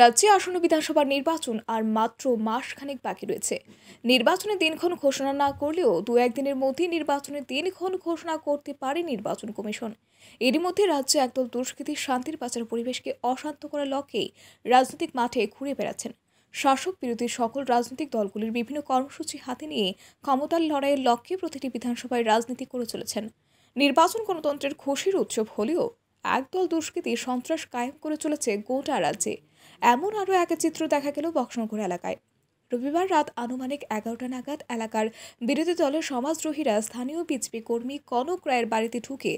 রাজ্যে আসন্ন বিধানসভা নির্বাচন আর মাত্র মাসখানেক বাকি রয়েছে নির্বাচনের দিনক্ষণ ঘোষণা না করলেও দু একদিনের মধ্যেই নির্বাচনের দিনক্ষণ ঘোষণা করতে পারে নির্বাচন কমিশন এরই মধ্যে রাজ্যে একদল দুষ্কৃতী শান্তির পাচার পরিবেশকে অশান্ত করার লক্ষ্যেই রাজনৈতিক মাঠে ঘুরে বেড়াচ্ছেন শাসক বিরোধী সকল রাজনৈতিক দলগুলির বিভিন্ন কর্মসূচি হাতে নিয়ে ক্ষমতার লড়াইয়ের লক্ষ্যে প্রতিটি বিধানসভায় রাজনীতি করে চলেছেন নির্বাচন গণতন্ত্রের খুশির উৎসব হলেও একদল দুষ্কৃতী সন্ত্রাস কায়েম করে চলেছে গোটা রাজ্যে এমন আরও এক চিত্র দেখা গেল বক্সনগর এলাকায় রবিবার রাত আনুমানিক এগারোটা নাগাদ এলাকার বিরোধী দলের সমাজদ্রোহীরা স্থানীয় বিজেপি কর্মী কনক রায়ের বাড়িতে ঢুকে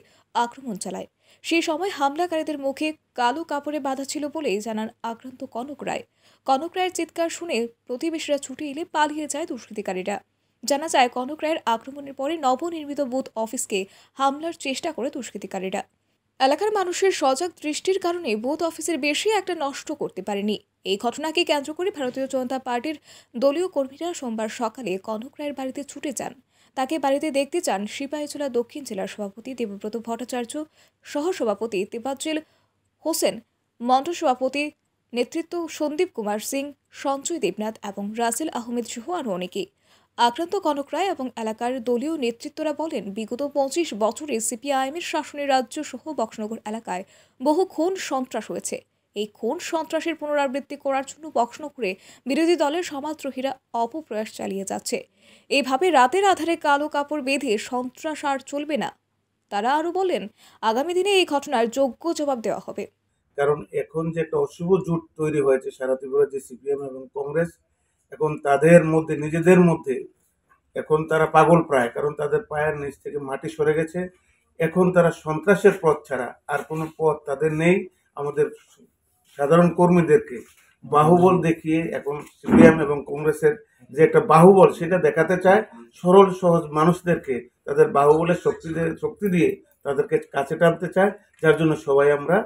আক্রমণ চালায় সেই সময় হামলাকারীদের মুখে কালো কাপড়ে বাঁধা ছিল বলেই জানান আক্রান্ত কনক রায় কনক রায়ের চিৎকার শুনে প্রতিবেশীরা ছুটে এলে পালিয়ে যায় দুষ্কৃতিকারীরা জানা যায় কনক রায়ের আক্রমণের পরে নবনির্মিত বুথ অফিসকে হামলার চেষ্টা করে দুষ্কৃতিকারীরা এলাকার মানুষের সজাগ দৃষ্টির কারণে বুথ অফিসের বেশি একটা নষ্ট করতে পারেনি এই ঘটনাকে কেন্দ্র করে ভারতীয় জনতা পার্টির দলীয় কর্মীরা সোমবার সকালে কনক রায়ের বাড়িতে ছুটে যান তাকে বাড়িতে দেখতে চান সিপাহীছড়া দক্ষিণ জেলার সভাপতি দেবব্রত ভট্টাচার্য সহসভাপতি তেবাজ্জেল হোসেন মন্ত্র সভাপতি নেতৃত্ব সন্দীপ কুমার সিং সঞ্জয় দেবনাথ এবং রাসেল আহমেদ সহ আরও অনেকে আক্রান্ত কনক রায় এবং এলাকার দলীয় নেতৃত্বরা বলেন বিগত পঁচিশ বছরে সিপিআইএমের শাসনের রাজ্য সহ বক্সনগর এলাকায় বহু খুন সন্ত্রাস হয়েছে এই খুন সন্ত্রাসের পুনরাবৃত্তি করার জন্য বক্সনগরে বিরোধী দলের সমাজদ্রোহীরা অপপ্রয়াস চালিয়ে যাচ্ছে এভাবে রাতের আধারে কালো কাপড় বেঁধে সন্ত্রাস আর চলবে না তারা আরও বলেন আগামী দিনে এই ঘটনার যোগ্য জবাব দেওয়া হবে কারণ এখন যে একটা অশুভ জোট তৈরি হয়েছে সারা ত্রিপুরা যে সিপিএম এবং কংগ্রেস এখন তাদের মধ্যে নিজেদের মধ্যে এখন তারা পাগল প্রায় কারণ তাদের পায়ের নিচ থেকে মাটি সরে গেছে এখন তারা সন্ত্রাসের পথ ছাড়া আর কোনো পথ তাদের নেই আমাদের সাধারণ কর্মীদেরকে বাহুবল দেখিয়ে এখন সিপিএম এবং কংগ্রেসের যে একটা বাহুবল সেটা দেখাতে চায় সরল সহজ মানুষদেরকে তাদের বাহুবলের শক্তি শক্তি দিয়ে তাদেরকে কাছে টানতে চায় যার জন্য সবাই আমরা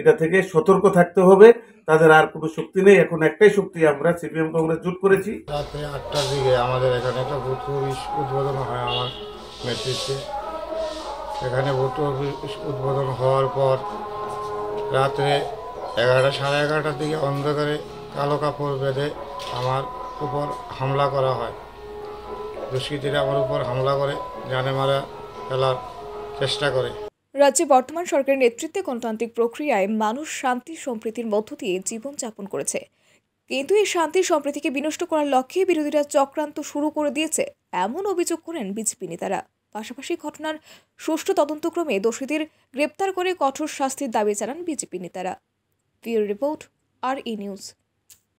এটা থেকে সতর্ক থাকতে হবে তাদের আর কোনো শক্তি নেই এখন একটাই শক্তি আমরা সিপিএম কংগ্রেস জোট করেছি রাত্রে আটটার দিকে আমাদের এখানে একটা ভোট অফিস উদ্বোধন হয় আমার নেতৃত্বে এখানে ভোট অফিস উদ্বোধন হওয়ার পর রাত্রে এগারোটা সাড়ে এগারোটার দিকে অন্ধকারে কালো কাপড় বেঁধে আমার উপর হামলা করা হয় দুষ্কৃতীরা আমার উপর হামলা করে জানে মারা ফেলার চেষ্টা করে রাজ্যে বর্তমান সরকারের নেতৃত্বে গণতান্ত্রিক প্রক্রিয়ায় মানুষ শান্তি সম্প্রীতির মধ্য দিয়ে জীবনযাপন করেছে কিন্তু এই শান্তি সম্প্রীতিকে বিনষ্ট করার লক্ষ্যে বিরোধীরা চক্রান্ত শুরু করে দিয়েছে এমন অভিযোগ করেন বিজেপি নেতারা পাশাপাশি ঘটনার সুষ্ঠু তদন্তক্রমে দোষীদের গ্রেপ্তার করে কঠোর শাস্তির দাবি জানান বিজেপি নেতারা রিপোর্ট আর ই নিউজ